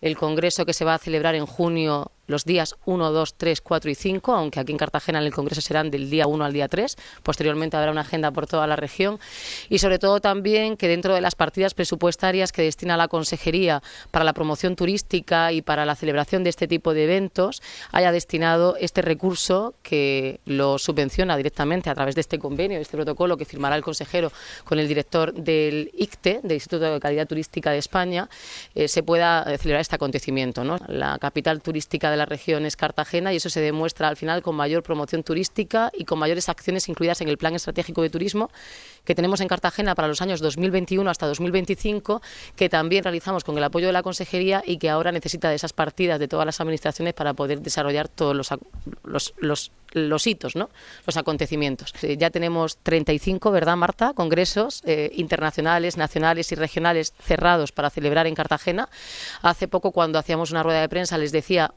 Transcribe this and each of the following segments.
el Congreso que se va a celebrar en junio los días 1, 2, 3, 4 y 5, aunque aquí en Cartagena en el Congreso serán del día 1 al día 3. Posteriormente habrá una agenda por toda la región y sobre todo también que dentro de las partidas presupuestarias que destina la Consejería para la promoción turística y para la celebración de este tipo de eventos haya destinado este recurso que lo subvenciona directamente a través de este convenio, de este protocolo que firmará el consejero con el director del ICTE, del Instituto de Calidad Turística de España, eh, se pueda celebrar este acontecimiento. ¿no? La capital turística de de la región es Cartagena y eso se demuestra al final con mayor promoción turística y con mayores acciones incluidas en el Plan Estratégico de Turismo que tenemos en Cartagena para los años 2021 hasta 2025, que también realizamos con el apoyo de la Consejería y que ahora necesita de esas partidas de todas las administraciones para poder desarrollar todos los, los, los, hitos, ¿no? los acontecimientos. Eh, ya tenemos 35, ¿verdad, Marta? Congresos eh, internacionales, nacionales y regionales cerrados para celebrar en Cartagena. Hace poco, cuando hacíamos una rueda de prensa, les decía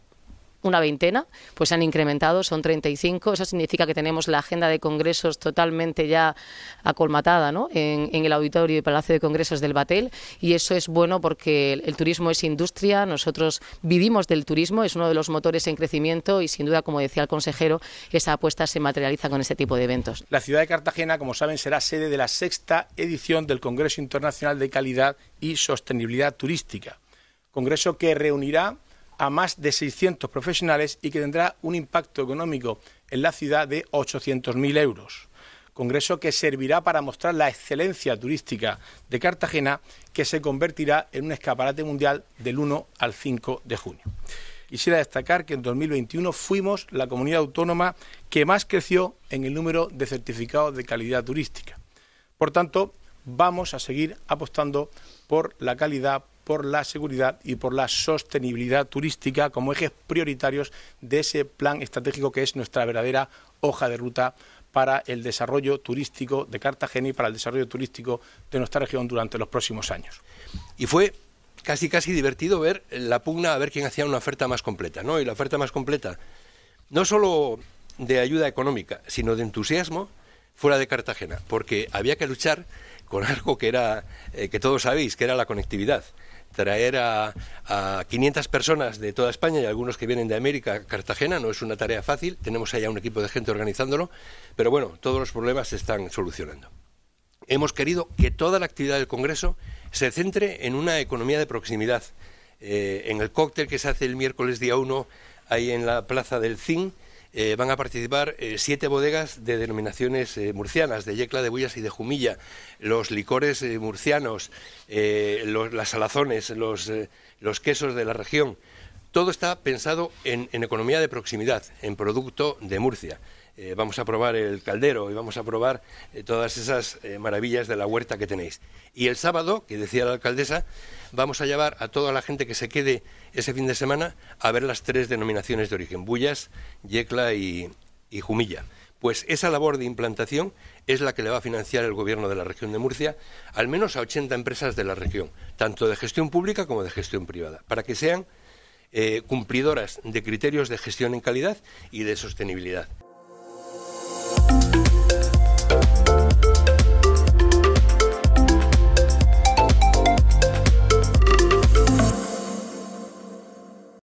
una veintena, pues se han incrementado, son 35. Eso significa que tenemos la agenda de congresos totalmente ya acolmatada ¿no? en, el auditorio y Palacio de Congresos del Batel y eso es bueno porque el, el, turismo es industria, nosotros vivimos del turismo, es uno de los motores en crecimiento y sin duda, como decía el consejero, esa apuesta se materializa con este tipo de eventos. La ciudad de Cartagena, como saben, será sede de la sexta edición del Congreso Internacional de Calidad y Sostenibilidad Turística, congreso que reunirá a más de 600 profesionales y que tendrá un impacto económico en la ciudad de 800.000 euros. Congreso que servirá para mostrar la excelencia turística de Cartagena, que se convertirá en un escaparate mundial del 1 al 5 de junio. Quisiera destacar que en 2021 fuimos la comunidad autónoma que más creció en el número de certificados de calidad turística. Por tanto, vamos a seguir apostando por la calidad, por la seguridad y por la sostenibilidad turística como ejes prioritarios de ese plan estratégico que es nuestra verdadera hoja de ruta para el desarrollo turístico de Cartagena y para el desarrollo turístico de nuestra región durante los próximos años. Y fue casi casi divertido ver la pugna a ver quién hacía una oferta más completa, ¿no? Y la oferta más completa no solo de ayuda económica, sino de entusiasmo fuera de Cartagena, porque había que luchar con algo que era eh, que todos sabéis, que era la conectividad traer a, 500 personas de toda España y algunos que vienen de América a Cartagena no es una tarea fácil. Tenemos allá un equipo de gente organizándolo, pero bueno, todos los problemas se están solucionando. Hemos querido que toda la actividad del Congreso se centre en una economía de proximidad. Eh, en el cóctel que se hace el miércoles día 1 ahí en la plaza del CIN, eh, van a participar eh, siete bodegas de denominaciones eh, murcianas, de Yecla, de Bullas y de Jumilla, los licores murcianos, las salazones, los quesos de la región todo está pensado en, economía de proximidad, en producto de Murcia. Eh, vamos a probar el caldero y vamos a probar eh, todas esas eh, maravillas de la huerta que tenéis. Y el sábado, que decía la alcaldesa, vamos a llevar a toda la gente que se quede ese fin de semana a ver las tres denominaciones de origen, Bullas, Yecla y, Jumilla. Pues esa labor de implantación es la que le va a financiar el gobierno de la región de Murcia, al menos a 80 empresas de la región, tanto de gestión pública como de gestión privada, para que sean eh, cumplidoras de criterios de gestión en calidad y de sostenibilidad.